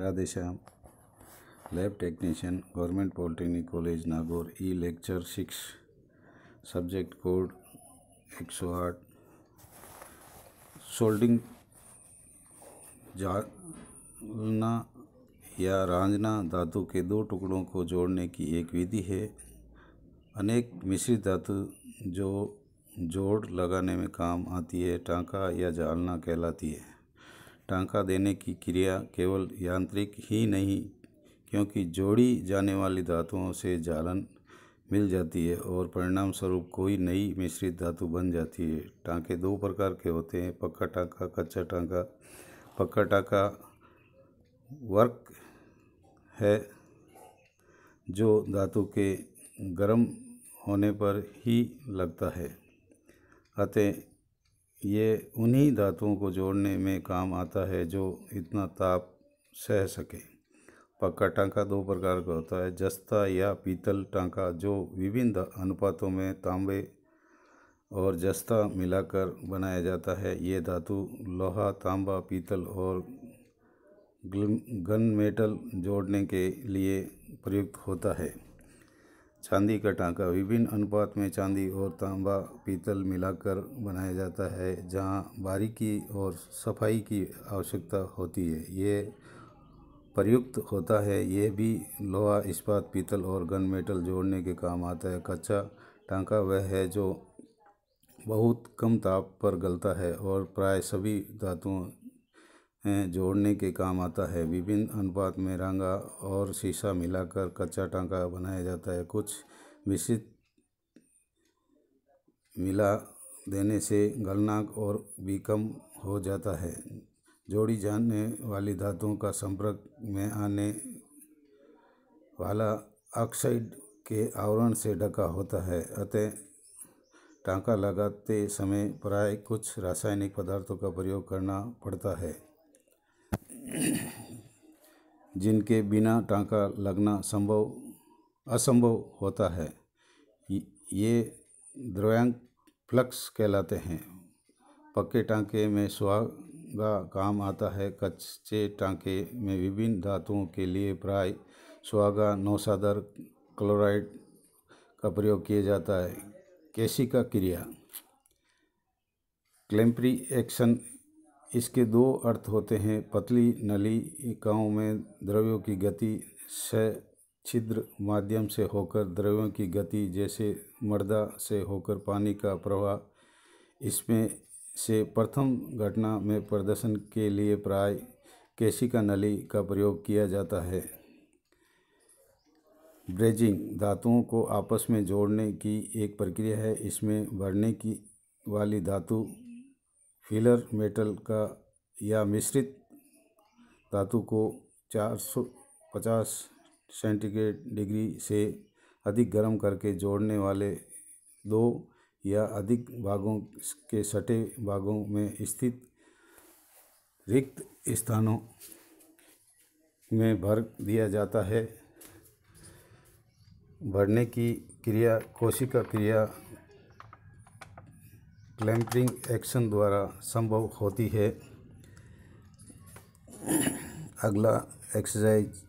Radhe lab technician government polytechnic college Nagaur e lecture six subject code एक सौ आठ soldering Jalna या रांझना धातु के दो टुकड़ों को जोड़ने की एक विधि है अनेक मिश्रित धातु जो जोड़ लगाने में काम आती है टांका या जालना कहलाती है टांका देने की क्रिया केवल यांत्रिक ही नहीं क्योंकि जोड़ी जाने वाली धातुओं से जालन मिल जाती है और परिणाम स्वरूप कोई नई मिश्रित धातु बन जाती है टाँके दो प्रकार के होते हैं पक्का टाँका कच्चा टाँका पक्का टांका वर्क है जो धातु के गर्म होने पर ही लगता है अतः ये उन्हीं धातुओं को जोड़ने में काम आता है जो इतना ताप सह सके पक्का टांका दो प्रकार का होता है जस्ता या पीतल टांका जो विभिन्न अनुपातों में तांबे और जस्ता मिलाकर बनाया जाता है ये धातु लोहा तांबा पीतल और गन मेटल जोड़ने के लिए प्रयुक्त होता है चांदी का टाँका विभिन्न अनुपात में चांदी और तांबा पीतल मिलाकर बनाया जाता है जहाँ बारीकी और सफाई की आवश्यकता होती है ये प्रयुक्त होता है यह भी लोहा इस्पात पीतल और गन मेटल जोड़ने के काम आता है कच्चा टाँका वह है जो बहुत कम ताप पर गलता है और प्राय सभी धातुओं जोड़ने के काम आता है विभिन्न अनुपात में रंगा और शीशा मिलाकर कच्चा टांका बनाया जाता है कुछ मिश्रित मिला देने से गलनाक और भी कम हो जाता है जोड़ी जाने वाली धातुओं का संपर्क में आने वाला ऑक्साइड के आवरण से ढका होता है अतः टाँका लगाते समय प्राय कुछ रासायनिक पदार्थों का प्रयोग करना पड़ता है जिनके बिना टाँका लगना संभव असंभव होता है ये द्रव्यांग फ्लक्स कहलाते हैं पक्के टाँके में सुहागा काम आता है कच्चे टाँके में विभिन्न धातुओं के लिए प्राय सुहागा नौसादर क्लोराइड का प्रयोग किया जाता है का क्रिया क्लेम्प्री एक्शन इसके दो अर्थ होते हैं पतली नलिकाओं में द्रव्यों की गति छिद्र माध्यम से होकर द्रव्यों की गति जैसे मर्दा से होकर पानी का प्रवाह इसमें से प्रथम घटना में प्रदर्शन के लिए प्राय केशिका नली का प्रयोग किया जाता है ब्रेजिंग धातुओं को आपस में जोड़ने की एक प्रक्रिया है इसमें भरने की वाली धातु फिलर मेटल का या मिश्रित धातु को चार सौ पचास सेंटीग्रेड डिग्री से अधिक गर्म करके जोड़ने वाले दो या अधिक भागों के सटे भागों में स्थित रिक्त स्थानों में भर दिया जाता है भरने की क्रिया कोशिका क्रिया क्लैंपिंग एक्शन द्वारा संभव होती है अगला एक्सरसाइज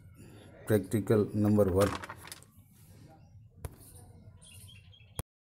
प्रैक्टिकल नंबर वन